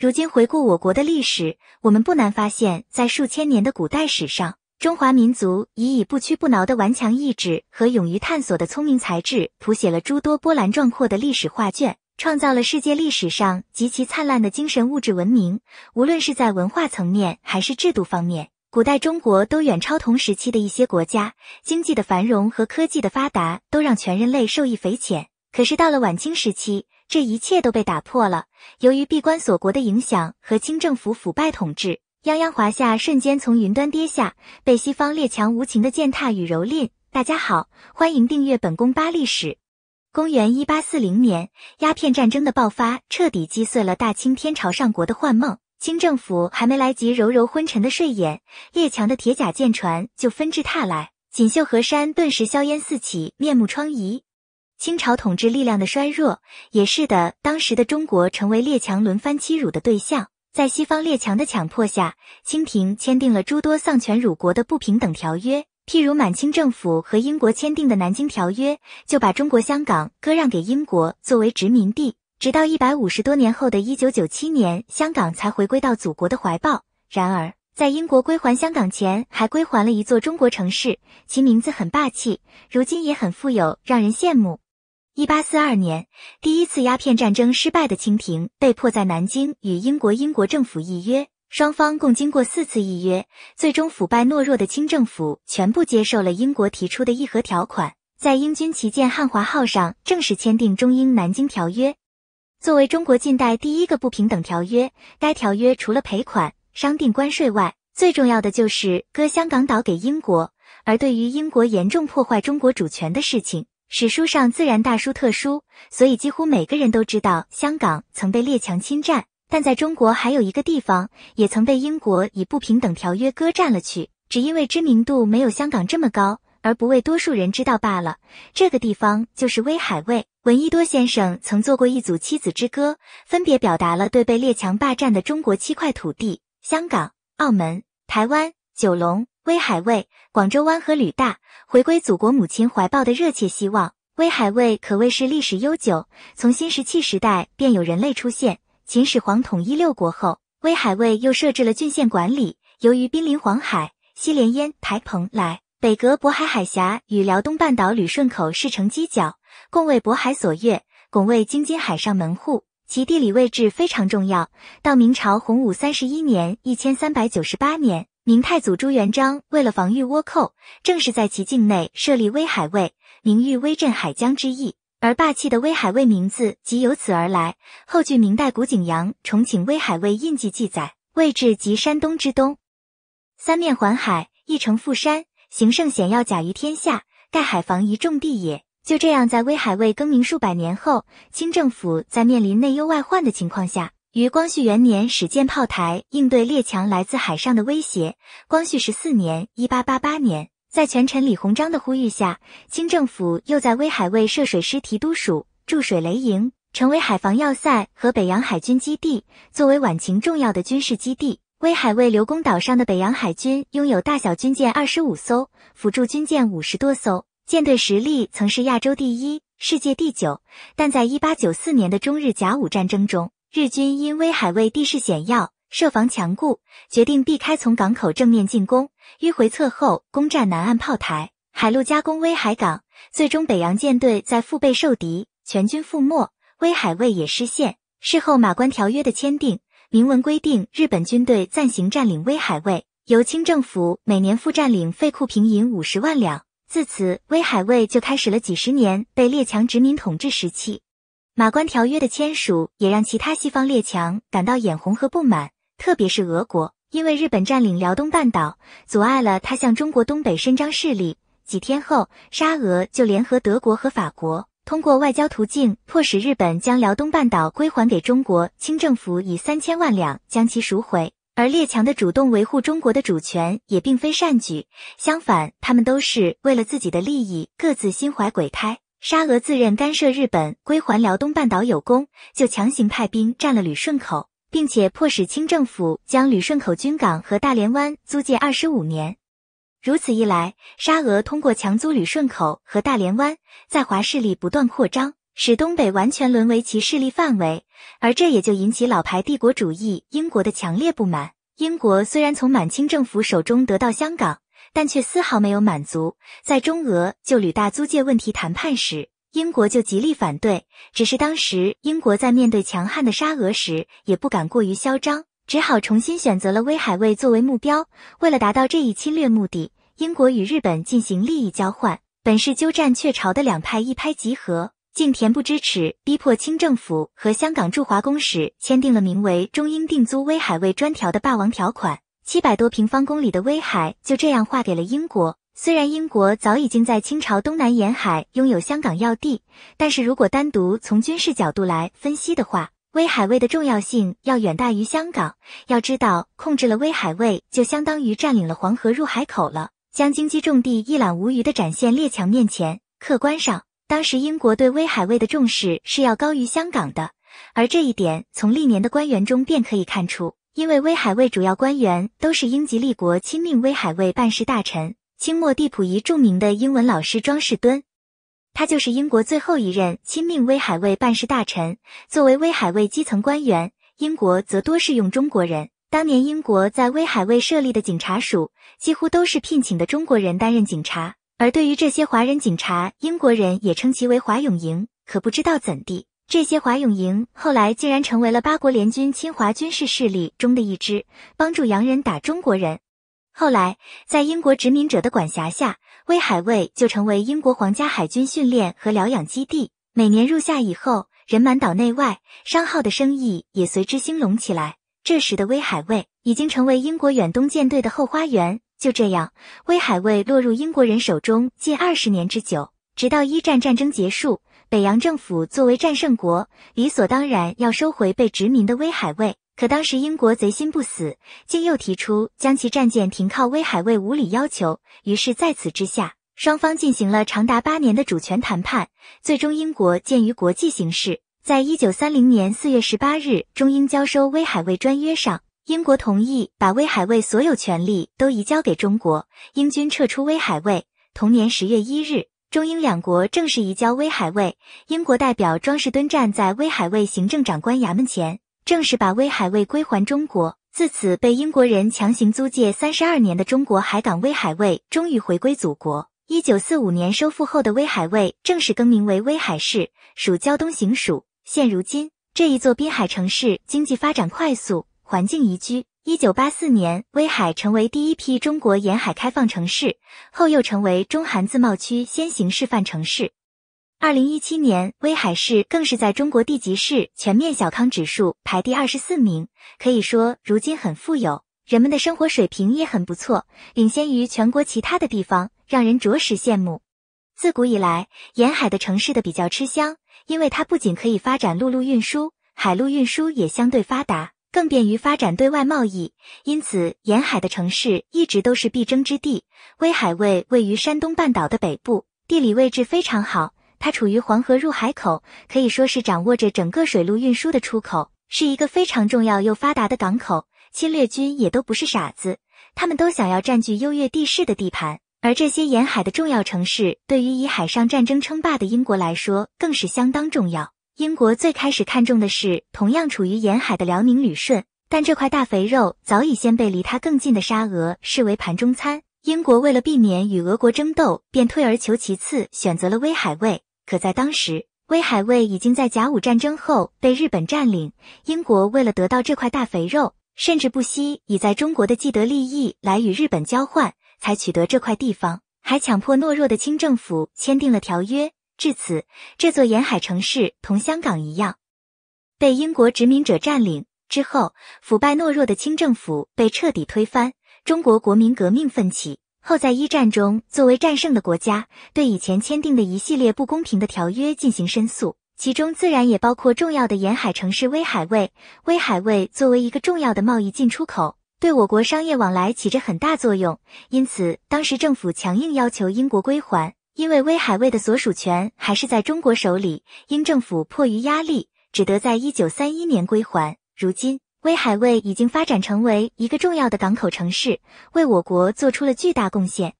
如今回顾我国的历史，我们不难发现，在数千年的古代史上，中华民族已以不屈不挠的顽强意志和勇于探索的聪明才智，谱写了诸多波澜壮阔的历史画卷，创造了世界历史上极其灿烂的精神物质文明。无论是在文化层面还是制度方面，古代中国都远超同时期的一些国家。经济的繁荣和科技的发达，都让全人类受益匪浅。可是到了晚清时期。这一切都被打破了。由于闭关锁国的影响和清政府腐败统治，泱泱华夏瞬间从云端跌下，被西方列强无情的践踏与蹂躏。大家好，欢迎订阅本宫八历史。公元一八四零年，鸦片战争的爆发彻底击碎了大清天朝上国的幻梦。清政府还没来及揉揉昏沉的睡眼，列强的铁甲舰船就纷至沓来，锦绣河山顿时硝烟四起，面目疮痍。清朝统治力量的衰弱，也是的。当时的中国成为列强轮番欺辱的对象，在西方列强的强迫下，清廷签订了诸多丧权辱国的不平等条约。譬如，满清政府和英国签订的《南京条约》，就把中国香港割让给英国作为殖民地。直到一百五十多年后的一九九七年，香港才回归到祖国的怀抱。然而，在英国归还香港前，还归还了一座中国城市，其名字很霸气，如今也很富有，让人羡慕。一八四二年，第一次鸦片战争失败的清廷被迫在南京与英国英国政府议约，双方共经过四次议约，最终腐败懦弱的清政府全部接受了英国提出的议和条款，在英军旗舰汉华号上正式签订中英南京条约。作为中国近代第一个不平等条约，该条约除了赔款、商定关税外，最重要的就是割香港岛给英国。而对于英国严重破坏中国主权的事情。史书上自然大书特书，所以几乎每个人都知道香港曾被列强侵占。但在中国还有一个地方也曾被英国以不平等条约割占了去，只因为知名度没有香港这么高，而不为多数人知道罢了。这个地方就是威海卫。闻一多先生曾做过一组《七子之歌》，分别表达了对被列强霸占的中国七块土地——香港、澳门、台湾。九龙、威海卫、广州湾和旅大回归祖国母亲怀抱的热切希望。威海卫可谓是历史悠久，从新石器时代便有人类出现。秦始皇统一六国后，威海卫又设置了郡县管理。由于濒临黄海，西连烟台、蓬莱，北隔渤海海峡与辽东半岛旅顺口市城犄角，共为渤海所钥，拱卫京津海上门户，其地理位置非常重要。到明朝洪武三十一年（一千三百九十八年）。明太祖朱元璋为了防御倭寇，正是在其境内设立威海卫，名誉威震海疆之意，而霸气的威海卫名字即由此而来。后据明代古景阳重请威海卫印记记载，位置即山东之东，三面环海，一城富山，形胜险要甲于天下，盖海防一重地也。就这样，在威海卫更名数百年后，清政府在面临内忧外患的情况下。于光绪元年始建炮台，应对列强来自海上的威胁。光绪十四年（一八八八年），在权臣李鸿章的呼吁下，清政府又在威海卫设水师提督署驻水雷营，成为海防要塞和北洋海军基地。作为晚晴重要的军事基地，威海卫刘公岛上的北洋海军拥有大小军舰二十五艘，辅助军舰五十多艘，舰队实力曾是亚洲第一、世界第九。但在一八九四年的中日甲午战争中，日军因威海卫地势险要，设防强固，决定避开从港口正面进攻，迂回侧后攻占南岸炮台，海陆加攻威海港。最终，北洋舰队在腹背受敌，全军覆没，威海卫也失陷。事后，《马关条约》的签订，明文规定日本军队暂行占领威海卫，由清政府每年付占领费库平银五十万两。自此，威海卫就开始了几十年被列强殖民统治时期。马关条约的签署也让其他西方列强感到眼红和不满，特别是俄国，因为日本占领辽东半岛，阻碍了他向中国东北伸张势力。几天后，沙俄就联合德国和法国，通过外交途径迫使日本将辽东半岛归还给中国清政府，以三千万两将其赎回。而列强的主动维护中国的主权也并非善举，相反，他们都是为了自己的利益，各自心怀鬼胎。沙俄自认干涉日本归还辽东半岛有功，就强行派兵占了旅顺口，并且迫使清政府将旅顺口军港和大连湾租借二十五年。如此一来，沙俄通过强租旅顺口和大连湾，在华势力不断扩张，使东北完全沦为其势力范围。而这也就引起老牌帝国主义英国的强烈不满。英国虽然从满清政府手中得到香港。但却丝毫没有满足。在中俄就旅大租借问题谈判时，英国就极力反对。只是当时英国在面对强悍的沙俄时，也不敢过于嚣张，只好重新选择了威海卫作为目标。为了达到这一侵略目的，英国与日本进行利益交换，本是鸠占鹊巢的两派一拍即合，竟恬不知耻，逼迫清政府和香港驻华公使签订了名为《中英定租威海卫专条》的霸王条款。七百多平方公里的威海就这样划给了英国。虽然英国早已经在清朝东南沿海拥有香港要地，但是如果单独从军事角度来分析的话，威海卫的重要性要远大于香港。要知道，控制了威海卫，就相当于占领了黄河入海口了，将京济重地一览无余的展现列强面前。客观上，当时英国对威海卫的重视是要高于香港的，而这一点从历年的官员中便可以看出。因为威海卫主要官员都是英吉利国亲命威海卫办事大臣，清末地普仪著名的英文老师庄士敦，他就是英国最后一任亲命威海卫办事大臣。作为威海卫基层官员，英国则多是用中国人。当年英国在威海卫设立的警察署，几乎都是聘请的中国人担任警察。而对于这些华人警察，英国人也称其为华勇营。可不知道怎地。这些华勇营后来竟然成为了八国联军侵华军事势力中的一支，帮助洋人打中国人。后来，在英国殖民者的管辖下，威海卫就成为英国皇家海军训练和疗养基地。每年入夏以后，人满岛内外商号的生意也随之兴隆起来。这时的威海卫已经成为英国远东舰队的后花园。就这样，威海卫落入英国人手中近二十年之久，直到一战战争结束。北洋政府作为战胜国，理所当然要收回被殖民的威海卫。可当时英国贼心不死，竟又提出将其战舰停靠威海卫无理要求。于是，在此之下，双方进行了长达八年的主权谈判。最终，英国鉴于国际形势，在一九三零年四月十八日中英交收威海卫专约上，英国同意把威海卫所有权利都移交给中国，英军撤出威海卫。同年十月一日。中英两国正式移交威海卫，英国代表庄士敦站在威海卫行政长官衙门前，正式把威海卫归还中国。自此，被英国人强行租借三十二年的中国海港威海卫终于回归祖国。一九四五年收复后的威海卫正式更名为威海市，属胶东行署。现如今，这一座滨海城市经济发展快速，环境宜居。一九八四年，威海成为第一批中国沿海开放城市，后又成为中韩自贸区先行示范城市。二零一七年，威海市更是在中国地级市全面小康指数排第二十四名，可以说如今很富有，人们的生活水平也很不错，领先于全国其他的地方，让人着实羡慕。自古以来，沿海的城市的比较吃香，因为它不仅可以发展陆路运输，海陆运输也相对发达。更便于发展对外贸易，因此沿海的城市一直都是必争之地。威海卫位于山东半岛的北部，地理位置非常好，它处于黄河入海口，可以说是掌握着整个水路运输的出口，是一个非常重要又发达的港口。侵略军也都不是傻子，他们都想要占据优越地势的地盘，而这些沿海的重要城市，对于以海上战争称霸的英国来说，更是相当重要。英国最开始看中的是同样处于沿海的辽宁旅顺，但这块大肥肉早已先被离它更近的沙俄视为盘中餐。英国为了避免与俄国争斗，便退而求其次，选择了威海卫。可在当时，威海卫已经在甲午战争后被日本占领。英国为了得到这块大肥肉，甚至不惜以在中国的既得利益来与日本交换，才取得这块地方，还强迫懦弱的清政府签订了条约。至此，这座沿海城市同香港一样，被英国殖民者占领之后，腐败懦弱的清政府被彻底推翻。中国国民革命奋起后，在一战中作为战胜的国家，对以前签订的一系列不公平的条约进行申诉，其中自然也包括重要的沿海城市威海卫。威海卫作为一个重要的贸易进出口，对我国商业往来起着很大作用，因此当时政府强硬要求英国归还。因为威海卫的所属权还是在中国手里，英政府迫于压力，只得在一九三一年归还。如今，威海卫已经发展成为一个重要的港口城市，为我国做出了巨大贡献。